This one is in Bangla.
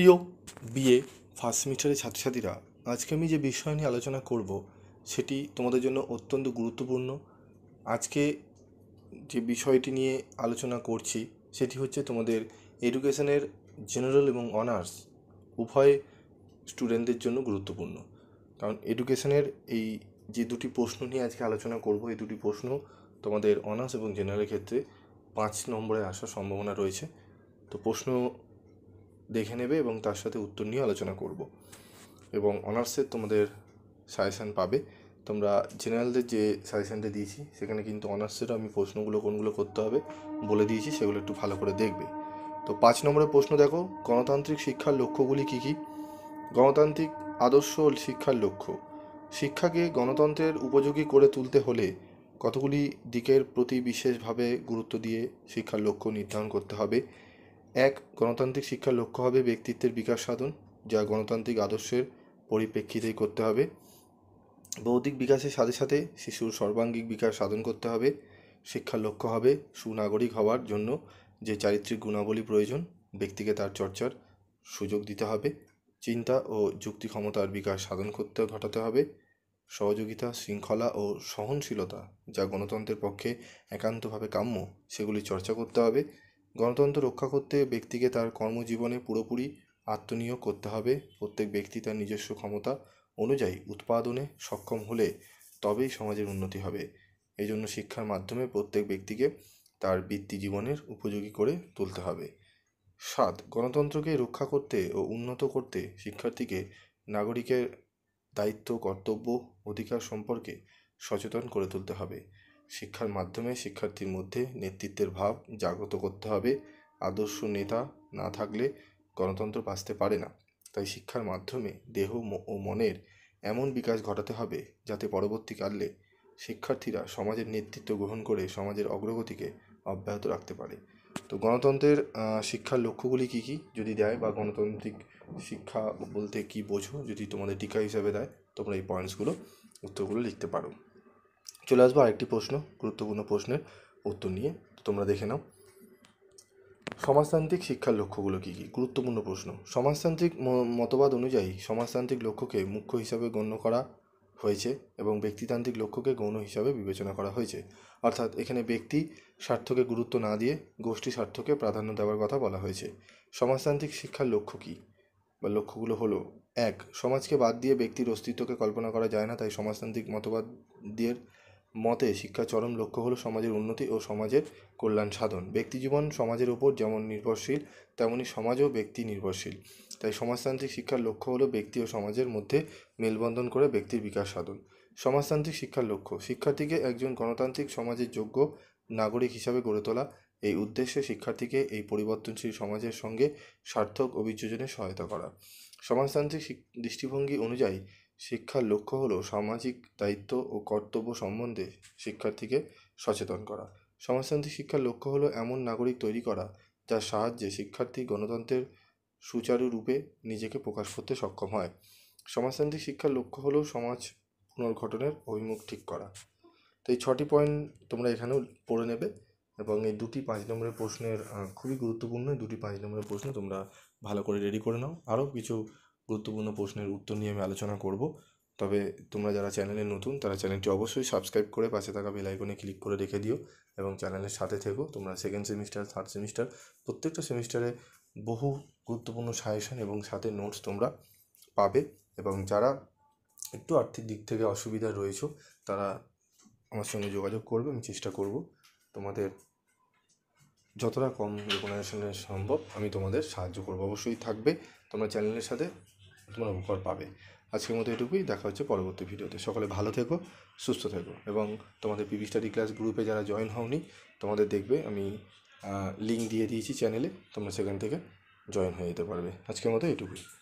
প্রিয় বিএ ফার্স্ট সেমিস্টারের ছাত্রছাত্রীরা আজকে আমি যে বিষয় নিয়ে আলোচনা করব সেটি তোমাদের জন্য অত্যন্ত গুরুত্বপূর্ণ আজকে যে বিষয়টি নিয়ে আলোচনা করছি সেটি হচ্ছে তোমাদের এডুকেশনের জেনারেল এবং অনার্স উভয় স্টুডেন্টদের জন্য গুরুত্বপূর্ণ কারণ এডুকেশনের এই যে দুটি প্রশ্ন নিয়ে আজকে আলোচনা করব এই দুটি প্রশ্ন তোমাদের অনার্স এবং জেনারেলের ক্ষেত্রে পাঁচ নম্বরে আসার সম্ভাবনা রয়েছে তো প্রশ্ন দেখে নেবে এবং তার সাথে উত্তর নিয়ে আলোচনা করব এবং অনার্সের তোমাদের সাজেশান পাবে তোমরা জেনারেলদের যে সাজেশানটা দিয়েছি সেখানে কিন্তু অনার্সেরও আমি প্রশ্নগুলো কোনগুলো করতে হবে বলে দিয়েছি সেগুলো একটু ভালো করে দেখবে তো পাঁচ নম্বরের প্রশ্ন দেখো গণতান্ত্রিক শিক্ষার লক্ষ্যগুলি কী কী গণতান্ত্রিক আদর্শ শিক্ষার লক্ষ্য শিক্ষাকে গণতন্ত্রের উপযোগী করে তুলতে হলে কতগুলি দিকের প্রতি বিশেষভাবে গুরুত্ব দিয়ে শিক্ষার লক্ষ্য নির্ধারণ করতে হবে এক গণতান্ত্রিক শিক্ষার লক্ষ্য হবে ব্যক্তিত্বের বিকাশ সাধন যা গণতান্ত্রিক আদর্শের পরিপ্রেক্ষিতেই করতে হবে বৌদ্ধিক বিকাশের সাথে সাথে শিশুর সর্বাঙ্গিক বিকাশ সাধন করতে হবে শিক্ষার লক্ষ্য হবে সুনাগরিক হওয়ার জন্য যে চারিত্রিক গুণাবলী প্রয়োজন ব্যক্তিকে তার চর্চার সুযোগ দিতে হবে চিন্তা ও যুক্তি ক্ষমতার বিকাশ সাধন করতে ঘটাতে হবে সহযোগিতা শৃঙ্খলা ও সহনশীলতা যা গণতন্ত্রের পক্ষে একান্তভাবে কাম্য সেগুলি চর্চা করতে হবে গণতন্ত্র রক্ষা করতে ব্যক্তিকে তার কর্মজীবনে পুরোপুরি আত্মনিয়োগ করতে হবে প্রত্যেক ব্যক্তি তার নিজস্ব ক্ষমতা অনুযায়ী উৎপাদনে সক্ষম হলে তবেই সমাজের উন্নতি হবে এই জন্য শিক্ষার মাধ্যমে প্রত্যেক ব্যক্তিকে তার বৃত্তি জীবনের উপযোগী করে তুলতে হবে সাত গণতন্ত্রকে রক্ষা করতে ও উন্নত করতে শিক্ষার্থীকে নাগরিকের দায়িত্ব কর্তব্য অধিকার সম্পর্কে সচেতন করে তুলতে হবে শিক্ষার মাধ্যমে শিক্ষার্থীর মধ্যে নেতৃত্বের ভাব জাগ্রত করতে হবে আদর্শ নেতা না থাকলে গণতন্ত্র বাঁচতে পারে না তাই শিক্ষার মাধ্যমে দেহ ও মনের এমন বিকাশ ঘটাতে হবে যাতে পরবর্তীকালে শিক্ষার্থীরা সমাজের নেতৃত্ব গ্রহণ করে সমাজের অগ্রগতিকে অব্যাহত রাখতে পারে তো গণতন্ত্রের শিক্ষার লক্ষ্যগুলি কী কী যদি দেয় বা গণতান্ত্রিক শিক্ষা বলতে কী বোঝো যদি তোমাদের টিকা হিসাবে দেয় তোমরা এই পয়েন্টসগুলো উত্তরগুলো লিখতে পারো চলে আসবো আরেকটি প্রশ্ন গুরুত্বপূর্ণ প্রশ্নের উত্তর নিয়ে তোমরা দেখে নাও সমাজতান্ত্রিক শিক্ষার লক্ষ্যগুলো কী কী গুরুত্বপূর্ণ প্রশ্ন সমাজতান্ত্রিক মতবাদ অনুযায়ী সমাজতান্ত্রিক লক্ষ্যকে মুখ্য হিসাবে গণ্য করা হয়েছে এবং ব্যক্তিতান্ত্রিক লক্ষ্যকে গৌণ হিসাবে বিবেচনা করা হয়েছে অর্থাৎ এখানে ব্যক্তি স্বার্থকে গুরুত্ব না দিয়ে গোষ্ঠী স্বার্থকে প্রাধান্য দেওয়ার কথা বলা হয়েছে সমাজতান্ত্রিক শিক্ষার লক্ষ্য কী বা লক্ষ্যগুলো হলো এক সমাজকে বাদ দিয়ে ব্যক্তির অস্তিত্বকে কল্পনা করা যায় না তাই সমাজতান্ত্রিক মতবাদ দিয়ে মতে শিক্ষার চরম লক্ষ্য হলো সমাজের উন্নতি ও সমাজের কল্যাণ সাধন ব্যক্তিজীবন সমাজের উপর যেমন নির্ভরশীল তেমনি সমাজও ব্যক্তি নির্ভরশীল তাই সমাজতান্ত্রিক শিক্ষার লক্ষ্য হলো ব্যক্তি ও সমাজের মধ্যে মেলবন্ধন করে ব্যক্তির বিকাশ সাধন সমাজতান্ত্রিক শিক্ষার লক্ষ্য শিক্ষার্থীকে একজন গণতান্ত্রিক সমাজের যোগ্য নাগরিক হিসাবে গড়ে তোলা এই উদ্দেশ্যে শিক্ষার্থীকে এই পরিবর্তনশীল সমাজের সঙ্গে সার্থক অভিযোজনে সহায়তা করা সমাজতান্ত্রিক দৃষ্টিভঙ্গি অনুযায়ী শিক্ষার লক্ষ্য হলো সামাজিক দায়িত্ব ও কর্তব্য সম্বন্ধে শিক্ষার্থীকে সচেতন করা সমাজতান্ত্রিক শিক্ষার লক্ষ্য হলো এমন নাগরিক তৈরি করা যার সাহায্যে শিক্ষার্থী গণতন্ত্রের সুচারুরূপে নিজেকে প্রকাশ করতে সক্ষম হয় সমাজতান্ত্রিক শিক্ষার লক্ষ্য হলো সমাজ পুনর্গঠনের অভিমুখ ঠিক করা তো এই ছটি পয়েন্ট তোমরা এখানেও পড়ে নেবে এবং এই দুটি পাঁচ নম্বরের প্রশ্নের খুবই গুরুত্বপূর্ণ দুটি পাঁচ নম্বরের প্রশ্ন তোমরা ভালো করে রেডি করে নাও আরও কিছু গুরুত্বপূর্ণ প্রশ্নের উত্তর নিয়ে আমি আলোচনা করব তবে তোমরা যারা চ্যানেলে নতুন তারা চ্যানেলটি অবশ্যই সাবস্ক্রাইব করে পাশে থাকা বেলাইকনে ক্লিক করে রেখে দিও এবং চ্যানেলের সাথে থেকো তোমরা সেকেন্ড সেমিস্টার থার্ড সেমিস্টার প্রত্যেকটা সেমিস্টারে বহু গুরুত্বপূর্ণ সাজেশন এবং সাথে নোটস তোমরা পাবে এবং যারা একটু আর্থিক দিক থেকে অসুবিধা রয়েছে তারা আমার সঙ্গে যোগাযোগ করবে আমি চেষ্টা করব তোমাদের যতটা কম রেকমেন্ডেশনের সম্ভব আমি তোমাদের সাহায্য করবো অবশ্যই থাকবে তোমরা চ্যানেলের সাথে তোমরা উপকার পাবে আজকের মতো এটুকুই দেখা হচ্ছে পরবর্তী ভিডিওতে সকলে ভালো থেকো সুস্থ থেকো এবং তোমাদের পিভি স্টাডি ক্লাস গ্রুপে যারা জয়েন হওনি তোমাদের দেখবে আমি লিঙ্ক দিয়ে দিয়েছি চ্যানেলে তোমরা সেখান থেকে জয়েন হয়ে যেতে পারবে আজকের মতো এটুকুই